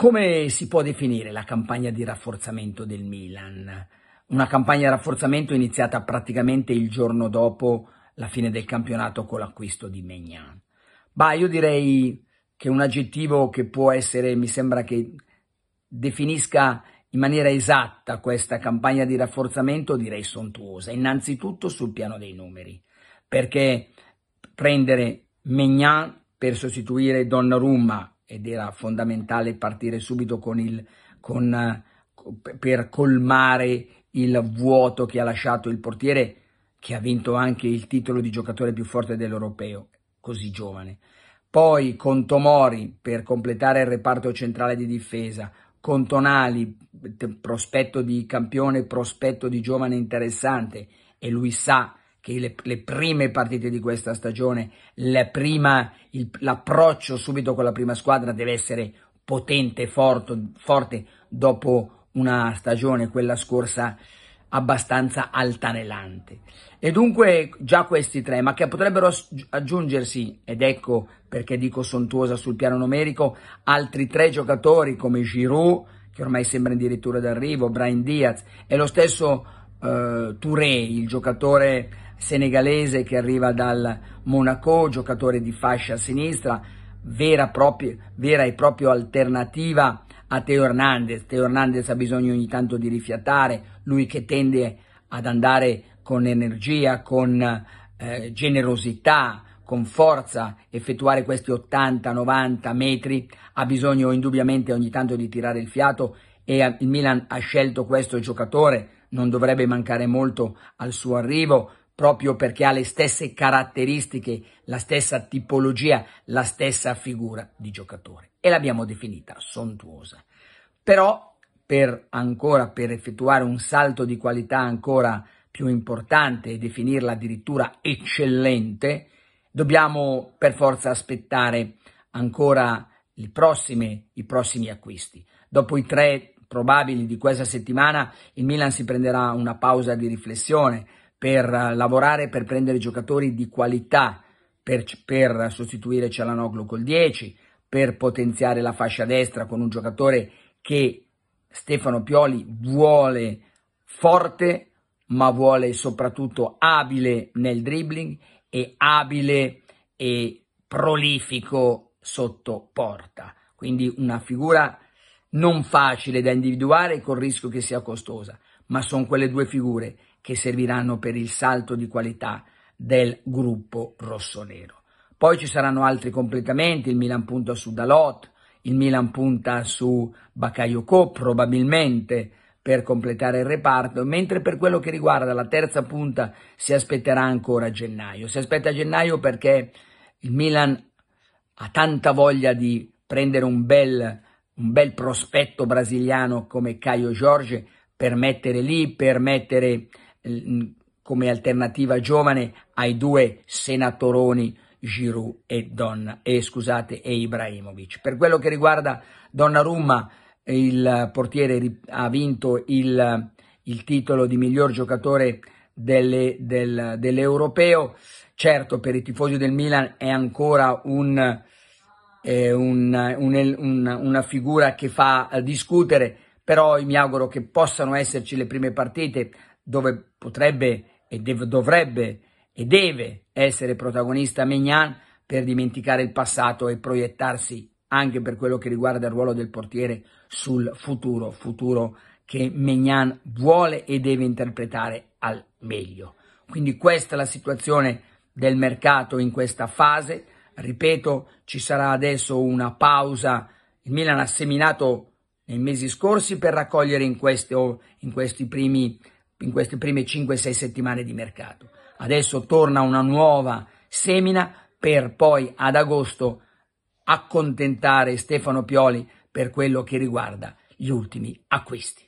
Come si può definire la campagna di rafforzamento del Milan? Una campagna di rafforzamento iniziata praticamente il giorno dopo la fine del campionato con l'acquisto di Maignan. Beh, io direi che un aggettivo che può essere, mi sembra che definisca in maniera esatta questa campagna di rafforzamento, direi sontuosa, innanzitutto sul piano dei numeri, perché prendere Maignan per sostituire Donnarumma ed era fondamentale partire subito con il, con, eh, per colmare il vuoto che ha lasciato il portiere che ha vinto anche il titolo di giocatore più forte dell'europeo, così giovane. Poi con Tomori per completare il reparto centrale di difesa, con Tonali, prospetto di campione, prospetto di giovane interessante, e lui sa che le, le prime partite di questa stagione, la prima, il, l'approccio subito con la prima squadra deve essere potente, forte, forte dopo una stagione, quella scorsa, abbastanza altanelante. E dunque già questi tre, ma che potrebbero aggiungersi, ed ecco perché dico sontuosa sul piano numerico, altri tre giocatori come Giroud, che ormai sembra addirittura d'arrivo, Brian Diaz e lo stesso eh, Touré, il giocatore senegalese che arriva dal Monaco, giocatore di fascia sinistra, vera, propria, vera e propria alternativa a Teo Hernandez. Teo Hernandez ha bisogno ogni tanto di rifiatare, lui che tende ad andare con energia, con eh, generosità, con forza, effettuare questi 80-90 metri, ha bisogno indubbiamente ogni tanto di tirare il fiato e il Milan ha scelto questo giocatore, non dovrebbe mancare molto al suo arrivo, proprio perché ha le stesse caratteristiche, la stessa tipologia, la stessa figura di giocatore. E l'abbiamo definita sontuosa. Però, per ancora, per effettuare un salto di qualità ancora più importante e definirla addirittura eccellente, dobbiamo per forza aspettare ancora prossime, i prossimi acquisti. Dopo i tre probabili di questa settimana, il Milan si prenderà una pausa di riflessione, per lavorare per prendere giocatori di qualità, per, per sostituire Cialanoglu col 10, per potenziare la fascia destra con un giocatore che Stefano Pioli vuole forte, ma vuole soprattutto abile nel dribbling e abile e prolifico sotto porta. Quindi una figura non facile da individuare e col rischio che sia costosa, ma sono quelle due figure che serviranno per il salto di qualità del gruppo rossonero. Poi ci saranno altri completamenti, il Milan punta su Dalot, il Milan punta su Bakayoko probabilmente per completare il reparto, mentre per quello che riguarda la terza punta si aspetterà ancora gennaio. Si aspetta gennaio perché il Milan ha tanta voglia di prendere un bel un bel prospetto brasiliano come Caio Jorge per mettere lì, per mettere eh, come alternativa giovane ai due senatoroni Giroud e, Donna, e, scusate, e Ibrahimovic. Per quello che riguarda Donnarumma, il portiere ha vinto il, il titolo di miglior giocatore delle, del, dell'Europeo. Certo, per i tifosi del Milan è ancora un eh, un, un, un, una figura che fa eh, discutere, però mi auguro che possano esserci le prime partite dove potrebbe e dev, dovrebbe e deve essere protagonista Mignan per dimenticare il passato e proiettarsi anche per quello che riguarda il ruolo del portiere sul futuro, futuro che Mignan vuole e deve interpretare al meglio. Quindi questa è la situazione del mercato in questa fase. Ripeto, ci sarà adesso una pausa. Il Milan ha seminato nei mesi scorsi per raccogliere in, questo, in, primi, in queste prime 5-6 settimane di mercato. Adesso torna una nuova semina per poi ad agosto accontentare Stefano Pioli per quello che riguarda gli ultimi acquisti.